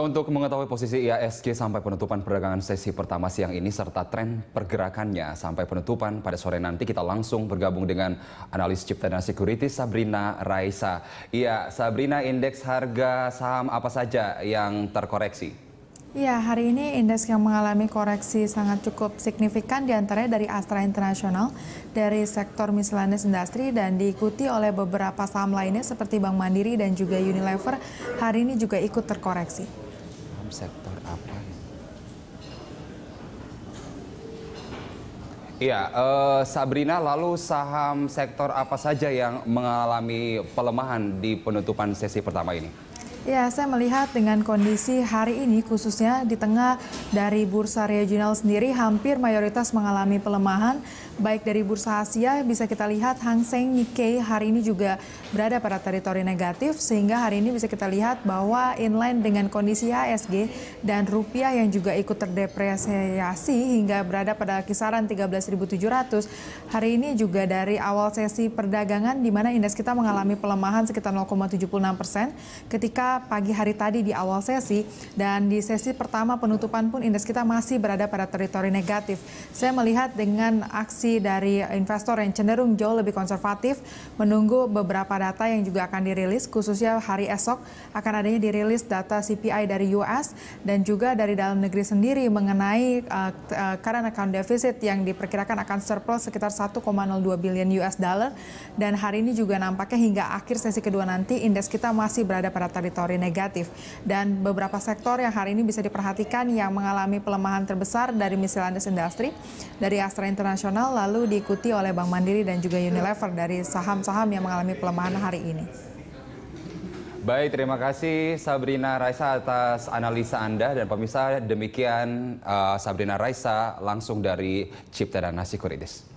Untuk mengetahui posisi IASG sampai penutupan perdagangan sesi pertama siang ini serta tren pergerakannya sampai penutupan pada sore nanti kita langsung bergabung dengan analis Cipta dan security Sabrina Raisa. Iya, Sabrina indeks harga saham apa saja yang terkoreksi? Ya, hari ini indeks yang mengalami koreksi sangat cukup signifikan diantaranya dari Astra Internasional, dari sektor miscellaneous industri, dan diikuti oleh beberapa saham lainnya seperti Bank Mandiri dan juga Unilever hari ini juga ikut terkoreksi. Saham sektor apa? Ya, eh, Sabrina, lalu saham sektor apa saja yang mengalami pelemahan di penutupan sesi pertama ini? Ya, saya melihat dengan kondisi hari ini khususnya di tengah dari bursa regional sendiri hampir mayoritas mengalami pelemahan baik dari bursa Asia bisa kita lihat Hang Seng Nikkei hari ini juga berada pada teritori negatif sehingga hari ini bisa kita lihat bahwa inline dengan kondisi ASG dan rupiah yang juga ikut terdepresiasi hingga berada pada kisaran 13.700. Hari ini juga dari awal sesi perdagangan di mana indeks kita mengalami pelemahan sekitar 0,76 persen ketika pagi hari tadi di awal sesi dan di sesi pertama penutupan pun indeks kita masih berada pada teritori negatif. Saya melihat dengan aksi dari investor yang cenderung jauh lebih konservatif menunggu beberapa data yang juga akan dirilis khususnya hari esok akan adanya dirilis data CPI dari US dan juga dari dalam negeri sendiri mengenai karena uh, eh, current account deficit yang diperkirakan akan surplus sekitar 1,02 billion US dollar dan hari ini juga nampaknya hingga akhir sesi kedua nanti indeks kita masih berada pada teritori teritori negatif. Dan beberapa sektor yang hari ini bisa diperhatikan yang mengalami pelemahan terbesar dari miscellaneous industry, dari Astra Internasional, lalu diikuti oleh Bank Mandiri dan juga Unilever dari saham-saham yang mengalami pelemahan hari ini. Baik, terima kasih Sabrina Raisa atas analisa Anda dan pemirsa demikian uh, Sabrina Raisa langsung dari Cipta dan Kuridis.